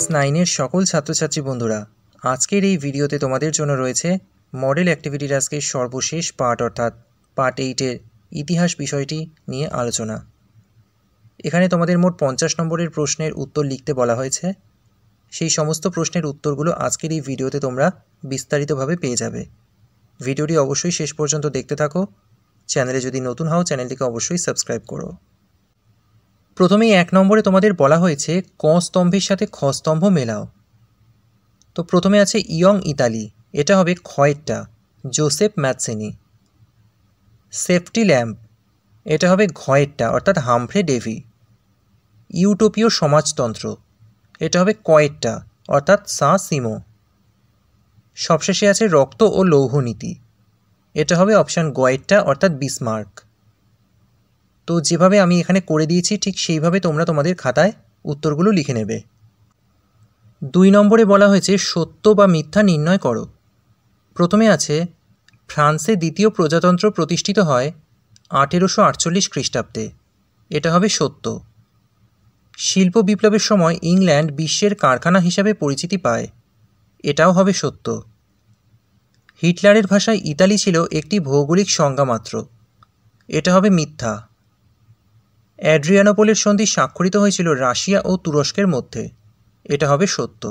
class নাইনের সকল ছাত্রছাত্রী বন্ধুরা আজকের এই ভিডিওতে তোমাদের জন্য রয়েছে মডেল অ্যাক্টিভিটির আজকের সর্বশেষ পার্ট অর্থাৎ পার্ট এইটের ইতিহাস বিষয়টি নিয়ে আলোচনা এখানে তোমাদের মোট পঞ্চাশ নম্বরের প্রশ্নের উত্তর লিখতে বলা হয়েছে সেই সমস্ত প্রশ্নের উত্তরগুলো আজকের এই ভিডিওতে তোমরা বিস্তারিতভাবে পেয়ে যাবে ভিডিওটি অবশ্যই শেষ পর্যন্ত দেখতে থাকো চ্যানেলে যদি নতুন হও চ্যানেলটিকে অবশ্যই সাবস্ক্রাইব করো প্রথমেই এক নম্বরে তোমাদের বলা হয়েছে ক স্তম্ভের সাথে খ স্তম্ভ মেলাও তো প্রথমে আছে ইয়ং ইতালি এটা হবে খয়েরটা জোসেফ ম্যাথসেনি সেফটি ল্যাম্প এটা হবে ঘয়েরটা অর্থাৎ হামফ্রে ডেভি ইউটোপীয় সমাজতন্ত্র এটা হবে কয়েরটা অর্থাৎ সা সিমো সবশেষে আছে রক্ত ও লৌহনীতি এটা হবে অপশান গয়েরটা অর্থাৎ বিসমার্ক তো যেভাবে আমি এখানে করে দিয়েছি ঠিক সেইভাবে তোমরা তোমাদের খাতায় উত্তরগুলো লিখে নেবে দুই নম্বরে বলা হয়েছে সত্য বা মিথ্যা নির্ণয় করো প্রথমে আছে ফ্রান্সে দ্বিতীয় প্রজাতন্ত্র প্রতিষ্ঠিত হয় আঠেরোশো আটচল্লিশ খ্রিস্টাব্দে এটা হবে সত্য শিল্প বিপ্লবের সময় ইংল্যান্ড বিশ্বের কারখানা হিসাবে পরিচিতি পায় এটাও হবে সত্য হিটলারের ভাষায় ইতালি ছিল একটি ভৌগোলিক সংজ্ঞা মাত্র এটা হবে মিথ্যা অ্যাড্রিয়ানোপোলের সন্ধি স্বাক্ষরিত হয়েছিল রাশিয়া ও তুরস্কের মধ্যে এটা হবে সত্য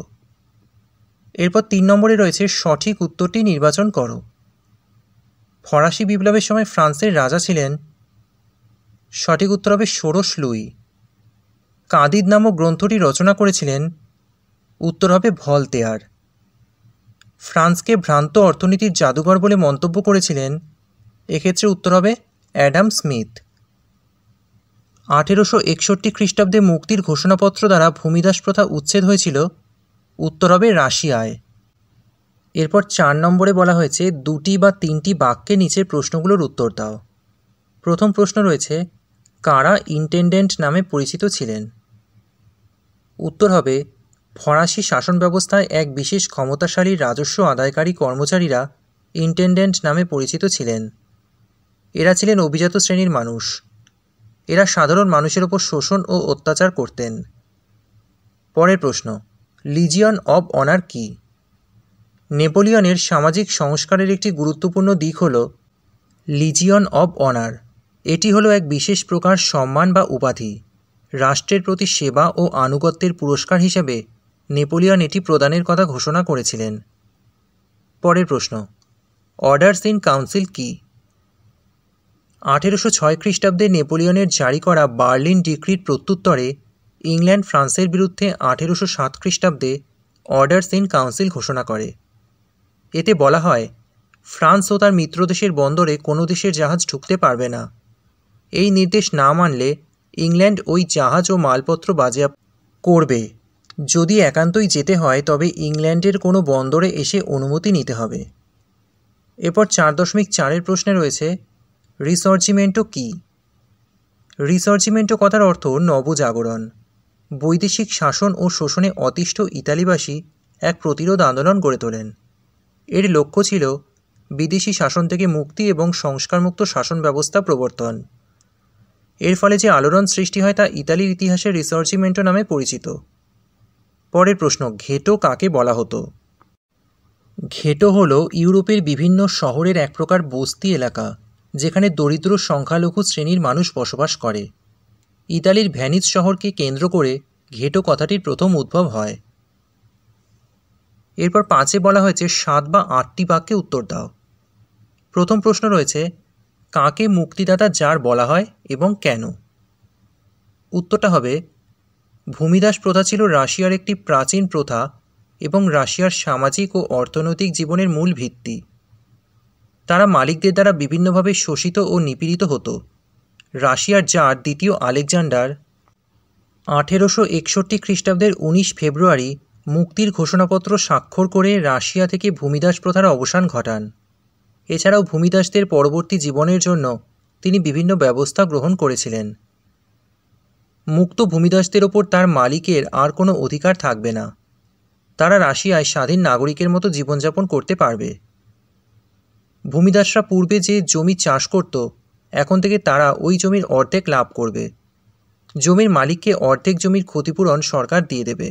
এরপর তিন নম্বরে রয়েছে সঠিক উত্তরটি নির্বাচন করো ফরাসি বিপ্লবের সময় ফ্রান্সের রাজা ছিলেন সঠিক উত্তর হবে ষোড়শ লুই কাদিদ নামক গ্রন্থটি রচনা করেছিলেন উত্তর হবে ভলতেয়ার ফ্রান্সকে ভ্রান্ত অর্থনীতির জাদুঘর বলে মন্তব্য করেছিলেন এক্ষেত্রে উত্তর হবে অ্যাডাম স্মিথ আঠেরোশো একষট্টি খ্রিস্টাব্দে মুক্তির ঘোষণাপত্র দ্বারা ভূমিদাস প্রথা উচ্ছেদ হয়েছিল উত্তর হবে রাশিয়ায় এরপর চার নম্বরে বলা হয়েছে দুটি বা তিনটি বাক্যে নিচের প্রশ্নগুলোর উত্তর দাও প্রথম প্রশ্ন রয়েছে কারা ইন্টেন্ডেন্ট নামে পরিচিত ছিলেন উত্তর হবে ফরাসি শাসন ব্যবস্থায় এক বিশেষ ক্ষমতাশালী রাজস্ব আদায়কারী কর্মচারীরা ইন্টেন্ডেন্ট নামে পরিচিত ছিলেন এরা ছিলেন অভিজাত শ্রেণীর মানুষ এরা সাধারণ মানুষের ওপর শোষণ ও অত্যাচার করতেন পরের প্রশ্ন লিজিয়ন অব অনার কি নেপোলিয়নের সামাজিক সংস্কারের একটি গুরুত্বপূর্ণ দিক হল লিজিয়ন অব অনার এটি হলো এক বিশেষ প্রকার সম্মান বা উপাধি রাষ্ট্রের প্রতি সেবা ও আনুগত্যের পুরস্কার হিসেবে নেপোলিয়ন এটি প্রদানের কথা ঘোষণা করেছিলেন পরের প্রশ্ন অর্ডার্স ইন কাউন্সিল কী আঠেরোশো ছয় খ্রিস্টাব্দে নেপোলিয়নের জারি করা বার্লিন ডিক্রির প্রত্যুত্তরে ইংল্যান্ড ফ্রান্সের বিরুদ্ধে আঠেরোশো সাত খ্রিস্টাব্দে অর্ডার্স ইন কাউন্সিল ঘোষণা করে এতে বলা হয় ফ্রান্স ও তার মিত্রদেশের বন্দরে কোনো দেশের জাহাজ ঢুকতে পারবে না এই নির্দেশ না মানলে ইংল্যান্ড ওই জাহাজ ও মালপত্র বাজেয়া করবে যদি একান্তই যেতে হয় তবে ইংল্যান্ডের কোনো বন্দরে এসে অনুমতি নিতে হবে এরপর চার দশমিক চারের প্রশ্নে রয়েছে রিসর্জিমেন্টো কি রিসর্জিমেন্টো কথার অর্থ নবজাগরণ বৈদেশিক শাসন ও শোষণে অতিষ্ঠ ইতালিবাসী এক প্রতিরোধ আন্দোলন গড়ে তোলেন এর লক্ষ্য ছিল বিদেশি শাসন থেকে মুক্তি এবং সংস্কারমুক্ত শাসন ব্যবস্থা প্রবর্তন এর ফলে যে আলোড়ন সৃষ্টি হয় তা ইতালির ইতিহাসে রিসর্জিমেন্টো নামে পরিচিত পরের প্রশ্ন ঘেটো কাকে বলা হতো ঘেটো হল ইউরোপের বিভিন্ন শহরের এক প্রকার বস্তি এলাকা যেখানে দরিদ্র সংখ্যালঘু শ্রেণীর মানুষ বসবাস করে ইতালির ভ্যানিস শহরকে কেন্দ্র করে ঘেটো কথাটির প্রথম উদ্ভব হয় এরপর পাঁচে বলা হয়েছে সাত বা আটটি বাক্যে উত্তর দাও প্রথম প্রশ্ন রয়েছে কাকে মুক্তিদাতা যার বলা হয় এবং কেন উত্তরটা হবে ভূমিদাস প্রথা ছিল রাশিয়ার একটি প্রাচীন প্রথা এবং রাশিয়ার সামাজিক ও অর্থনৈতিক জীবনের মূল ভিত্তি তারা মালিকদের দ্বারা বিভিন্নভাবে শোষিত ও নিপীড়িত হতো রাশিয়ার জার দ্বিতীয় আলেকজান্ডার আঠেরোশো একষট্টি খ্রিস্টাব্দের উনিশ ফেব্রুয়ারি মুক্তির ঘোষণাপত্র স্বাক্ষর করে রাশিয়া থেকে ভূমিদাস প্রথার অবসান ঘটান এছাড়াও ভূমিদাসদের পরবর্তী জীবনের জন্য তিনি বিভিন্ন ব্যবস্থা গ্রহণ করেছিলেন মুক্ত ভূমিদাসদের ওপর তার মালিকের আর কোনো অধিকার থাকবে না তারা রাশিয়ায় স্বাধীন নাগরিকের মতো জীবনযাপন করতে পারবে ভূমিদাসরা পূর্বে যে জমি চাষ করত এখন থেকে তারা ওই জমির অর্ধেক লাভ করবে জমির মালিককে অর্ধেক জমির ক্ষতিপূরণ সরকার দিয়ে দেবে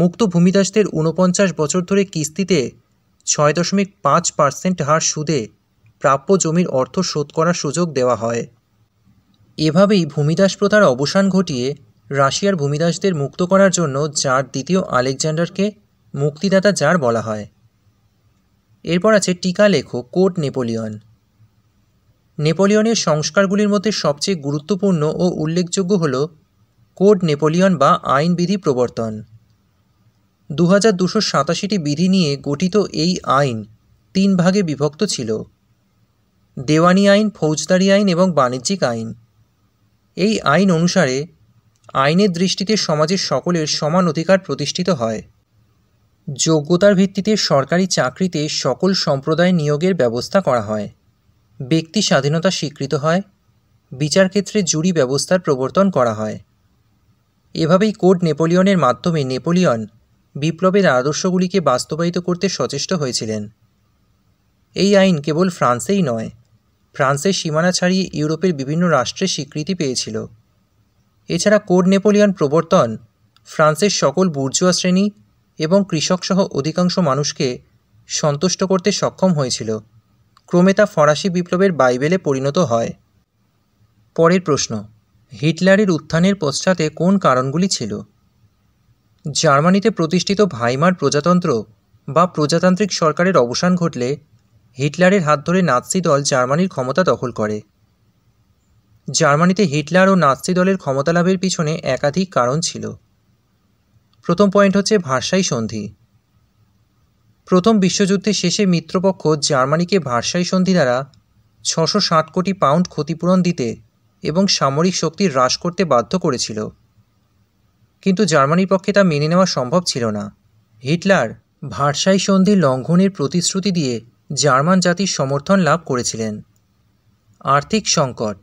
মুক্ত ভূমিদাসদের ঊনপঞ্চাশ বছর ধরে কিস্তিতে ছয় দশমিক পাঁচ পার্সেন্ট হার সুদে প্রাপ্য জমির অর্থ শোধ করার সুযোগ দেওয়া হয় এভাবেই ভূমিদাস প্রথার অবসান ঘটিয়ে রাশিয়ার ভূমিদাসদের মুক্ত করার জন্য যার দ্বিতীয় আলেকজান্ডারকে মুক্তিদাতা জার বলা হয় এরপর আছে টিকা লেখক কোট নেপোলিয়ন নেপোলিয়নের সংস্কারগুলির মধ্যে সবচেয়ে গুরুত্বপূর্ণ ও উল্লেখযোগ্য হল কোড নেপোলিয়ন বা আইনবিধি প্রবর্তন দু হাজার দুশো সাতাশিটি বিধি নিয়ে গঠিত এই আইন তিন ভাগে বিভক্ত ছিল দেওয়ানি আইন ফৌজদারি আইন এবং বাণিজ্যিক আইন এই আইন অনুসারে আইনের দৃষ্টিতে সমাজের সকলের সমান অধিকার প্রতিষ্ঠিত হয় যোগ্যতার ভিত্তিতে সরকারি চাকরিতে সকল সম্প্রদায় নিয়োগের ব্যবস্থা করা হয় ব্যক্তি স্বাধীনতা স্বীকৃত হয় বিচার ক্ষেত্রে জুরি ব্যবস্থার প্রবর্তন করা হয় এভাবেই কোড নেপোলিয়নের মাধ্যমে নেপোলিয়ন বিপ্লবের আদর্শগুলিকে বাস্তবায়িত করতে সচেষ্ট হয়েছিলেন এই আইন কেবল ফ্রান্সেই নয় ফ্রান্সের সীমানা ছাড়িয়ে ইউরোপের বিভিন্ন রাষ্ট্রে স্বীকৃতি পেয়েছিল এছাড়া কোড নেপোলিয়ন প্রবর্তন ফ্রান্সের সকল বুর্জুয়া শ্রেণী এবং কৃষকসহ অধিকাংশ মানুষকে সন্তুষ্ট করতে সক্ষম হয়েছিল ক্রমে তা ফরাসি বিপ্লবের বাইবেলে পরিণত হয় পরের প্রশ্ন হিটলারের উত্থানের পশ্চাতে কোন কারণগুলি ছিল জার্মানিতে প্রতিষ্ঠিত ভাইমার প্রজাতন্ত্র বা প্রজাতান্ত্রিক সরকারের অবসান ঘটলে হিটলারের হাত ধরে নাৎসি দল জার্মানির ক্ষমতা দখল করে জার্মানিতে হিটলার ও নাৎসি দলের ক্ষমতা লাভের পিছনে একাধিক কারণ ছিল প্রথম পয়েন্ট হচ্ছে ভার্সাই সন্ধি প্রথম বিশ্বযুদ্ধের শেষে মিত্রপক্ষ জার্মানিকে ভার্সাই সন্ধি দ্বারা ছশো ষাট কোটি পাউন্ড ক্ষতিপূরণ দিতে এবং সামরিক শক্তি হ্রাস করতে বাধ্য করেছিল কিন্তু জার্মানির পক্ষে তা মেনে নেওয়া সম্ভব ছিল না হিটলার ভার্সাই সন্ধি লঙ্ঘনের প্রতিশ্রুতি দিয়ে জার্মান জাতির সমর্থন লাভ করেছিলেন আর্থিক সংকট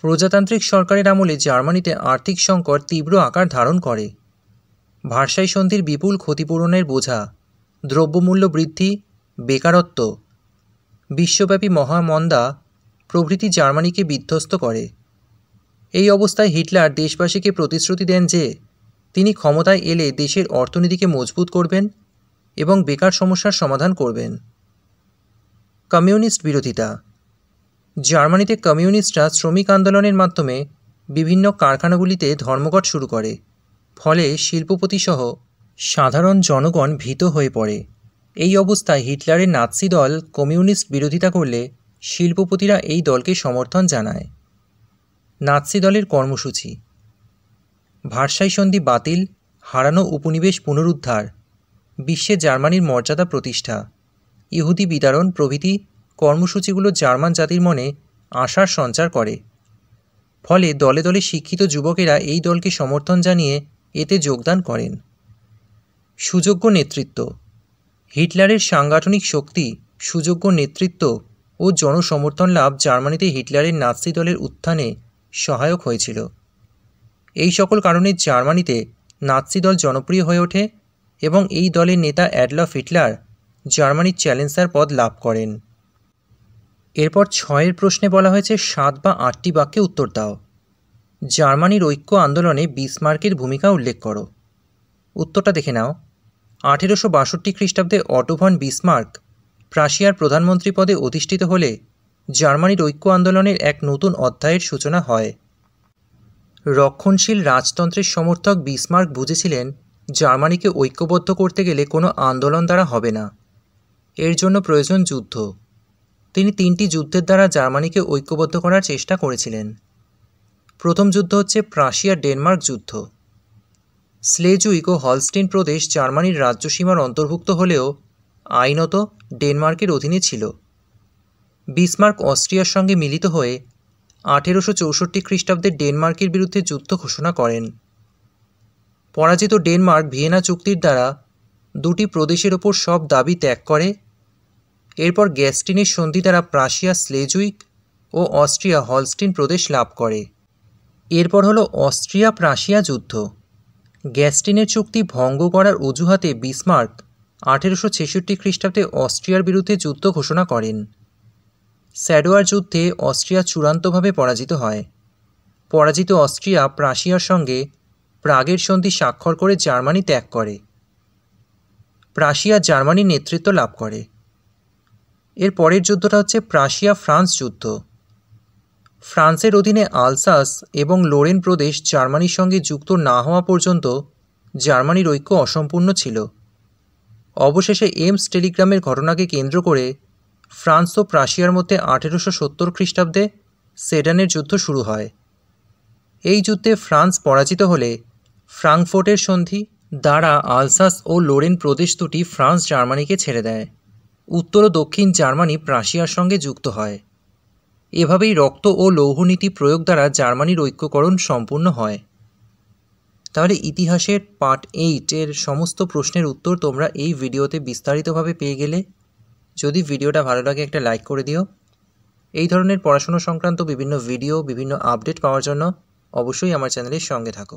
প্রজাতান্ত্রিক সরকারের আমলে জার্মানিতে আর্থিক সংকট তীব্র আকার ধারণ করে ভারসাই সন্ধির বিপুল ক্ষতিপূরণের বোঝা দ্রব্যমূল্য বৃদ্ধি বেকারত্ব বিশ্বব্যাপী মহামন্দা প্রভৃতি জার্মানিকে বিধ্বস্ত করে এই অবস্থায় হিটলার দেশবাসীকে প্রতিশ্রুতি দেন যে তিনি ক্ষমতায় এলে দেশের অর্থনীতিকে মজবুত করবেন এবং বেকার সমস্যার সমাধান করবেন কমিউনিস্ট বিরোধিতা জার্মানিতে কমিউনিস্টরা শ্রমিক আন্দোলনের মাধ্যমে বিভিন্ন কারখানাগুলিতে ধর্মঘট শুরু করে ফলে শিল্পপতিসহ সাধারণ জনগণ ভীত হয়ে পড়ে এই অবস্থায় হিটলারের নাৎসি দল কমিউনিস্ট বিরোধিতা করলে শিল্পপতিরা এই দলকে সমর্থন জানায় নাৎসি দলের কর্মসূচি ভারসাই সন্ধি বাতিল হারানো উপনিবেশ পুনরুদ্ধার বিশ্বে জার্মানির মর্যাদা প্রতিষ্ঠা ইহুদি বিদারণ প্রভৃতি কর্মসূচিগুলো জার্মান জাতির মনে আশার সঞ্চার করে ফলে দলে দলে শিক্ষিত যুবকেরা এই দলকে সমর্থন জানিয়ে এতে যোগদান করেন সুযোগ্য নেতৃত্ব হিটলারের সাংগঠনিক শক্তি সুযোগ্য নেতৃত্ব ও জনসমর্থন লাভ জার্মানিতে হিটলারের নাৎসি দলের উত্থানে সহায়ক হয়েছিল এই সকল কারণে জার্মানিতে নাৎসি দল জনপ্রিয় হয়ে ওঠে এবং এই দলের নেতা অ্যাডলফ হিটলার জার্মানির চ্যালেঞ্জার পদ লাভ করেন এরপর ছয়ের প্রশ্নে বলা হয়েছে সাত বা আটটি বাক্যে উত্তর দাও জার্মানির ঐক্য আন্দোলনে বিসমার্কের ভূমিকা উল্লেখ করো উত্তরটা দেখে নাও আঠেরোশো বাষট্টি খ্রিস্টাব্দে অটোভন বিসমার্ক প্রাশিয়ার প্রধানমন্ত্রী পদে অধিষ্ঠিত হলে জার্মানির ঐক্য আন্দোলনের এক নতুন অধ্যায়ের সূচনা হয় রক্ষণশীল রাজতন্ত্রের সমর্থক বিসমার্ক বুঝেছিলেন জার্মানিকে ঐক্যবদ্ধ করতে গেলে কোনো আন্দোলন দ্বারা হবে না এর জন্য প্রয়োজন যুদ্ধ তিনি তিনটি যুদ্ধের দ্বারা জার্মানিকে ঐক্যবদ্ধ করার চেষ্টা করেছিলেন প্রথম যুদ্ধ হচ্ছে প্রাশিয়া ডেনমার্ক যুদ্ধ স্লেজুইক ও হলস্টিন প্রদেশ জার্মানির রাজ্য সীমার অন্তর্ভুক্ত হলেও আইনত ডেনমার্কের অধীনে ছিল বিসমার্ক অস্ট্রিয়ার সঙ্গে মিলিত হয়ে আঠেরোশো চৌষট্টি খ্রিস্টাব্দে ডেনমার্কের বিরুদ্ধে যুদ্ধ ঘোষণা করেন পরাজিত ডেনমার্ক ভিয়েনা চুক্তির দ্বারা দুটি প্রদেশের ওপর সব দাবি ত্যাগ করে এরপর গ্যাস্টিনের সন্ধি দ্বারা প্রাশিয়া স্লেজুইক ও অস্ট্রিয়া হলস্টিন প্রদেশ লাভ করে এরপর হলো অস্ট্রিয়া প্রাশিয়া যুদ্ধ গ্যাস্টিনের চুক্তি ভঙ্গ করার অজুহাতে বিসমার্ক আঠেরোশো ছেষট্টি খ্রিস্টাব্দে অস্ট্রিয়ার বিরুদ্ধে যুদ্ধ ঘোষণা করেন স্যাডোয়ার যুদ্ধে অস্ট্রিয়া চূড়ান্তভাবে পরাজিত হয় পরাজিত অস্ট্রিয়া প্রাশিয়ার সঙ্গে প্রাগের সন্ধি স্বাক্ষর করে জার্মানি ত্যাগ করে প্রাশিয়া জার্মানির নেতৃত্ব লাভ করে এর পরের যুদ্ধটা হচ্ছে প্রাশিয়া ফ্রান্স যুদ্ধ ফ্রান্সের অধীনে আলসাস এবং লোরেন প্রদেশ জার্মানির সঙ্গে যুক্ত না হওয়া পর্যন্ত জার্মানির ঐক্য অসম্পূর্ণ ছিল অবশেষে এমস টেলিগ্রামের ঘটনাকে কেন্দ্র করে ফ্রান্স ও প্রাশিয়ার মধ্যে আঠেরোশো সত্তর খ্রিস্টাব্দে সেডানের যুদ্ধ শুরু হয় এই যুদ্ধে ফ্রান্স পরাজিত হলে ফ্রাঙ্কফোর্টের সন্ধি দ্বারা আলসাস ও লোরেন প্রদেশ দুটি ফ্রান্স জার্মানিকে ছেড়ে দেয় উত্তর ও দক্ষিণ জার্মানি প্রাশিয়ার সঙ্গে যুক্ত হয় এভাবেই রক্ত ও লৌহনীতি প্রয়োগ দ্বারা জার্মানির ঐক্যকরণ সম্পূর্ণ হয় তাহলে ইতিহাসের পার্ট এইট এর সমস্ত প্রশ্নের উত্তর তোমরা এই ভিডিওতে বিস্তারিতভাবে পেয়ে গেলে যদি ভিডিওটা ভালো লাগে একটা লাইক করে দিও এই ধরনের পড়াশুনো সংক্রান্ত বিভিন্ন ভিডিও বিভিন্ন আপডেট পাওয়ার জন্য অবশ্যই আমার চ্যানেলের সঙ্গে থাকো